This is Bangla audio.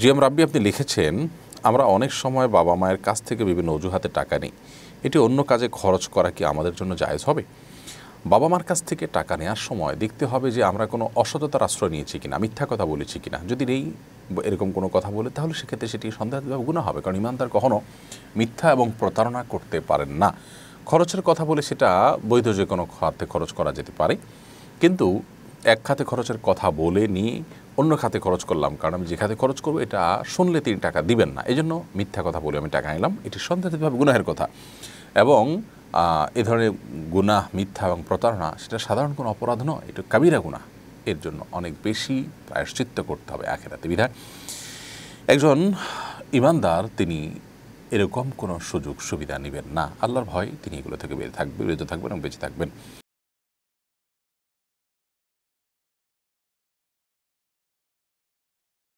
জি এম রাব্বি আপনি লিখেছেন আমরা অনেক সময় বাবা মায়ের কাছ থেকে বিভিন্ন অজুহাতে টাকা নিই এটি অন্য কাজে খরচ করা কি আমাদের জন্য জায়জ হবে বাবা মার কাছ থেকে টাকা নেওয়ার সময় দেখতে হবে যে আমরা কোনো অসততার আশ্রয় নিয়েছি কিনা মিথ্যা কথা বলেছি কিনা যদি এই এরকম কোনো কথা বলে তাহলে সেক্ষেত্রে সেটি সন্দেহভাবে গুণা হবে কারণ ইমানদার কখনও মিথ্যা এবং প্রতারণা করতে পারেন না খরচের কথা বলে সেটা বৈধ যে কোনো খাতে খরচ করা যেতে পারে কিন্তু এক খাতে খরচের কথা বলে নিয়ে অন্য খাতে খরচ করলাম কারণ আমি যে খাতে খরচ করবো এটা শুনলে তিনি টাকা দিবেন না এই জন্য মিথ্যা কথা বলে আমি টাকা নিলাম এটি সন্দেহাতীতভাবে গুনাহের কথা এবং এ ধরনের গুনাহ মিথ্যা এবং প্রতারণা সেটা সাধারণ কোনো অপরাধ নয় এটা কাবিরা গুণা এর জন্য অনেক বেশি প্রায়শ্চিত্ত করতে হবে আখেরাতে বিধায় একজন ইমানদার তিনি এরকম কোনো সুযোগ সুবিধা নেবেন না আল্লাহর ভয় তিনি এগুলো থেকে বেঁচে থাকবেন বেঁচে থাকবেন এবং বেঁচে থাকবেন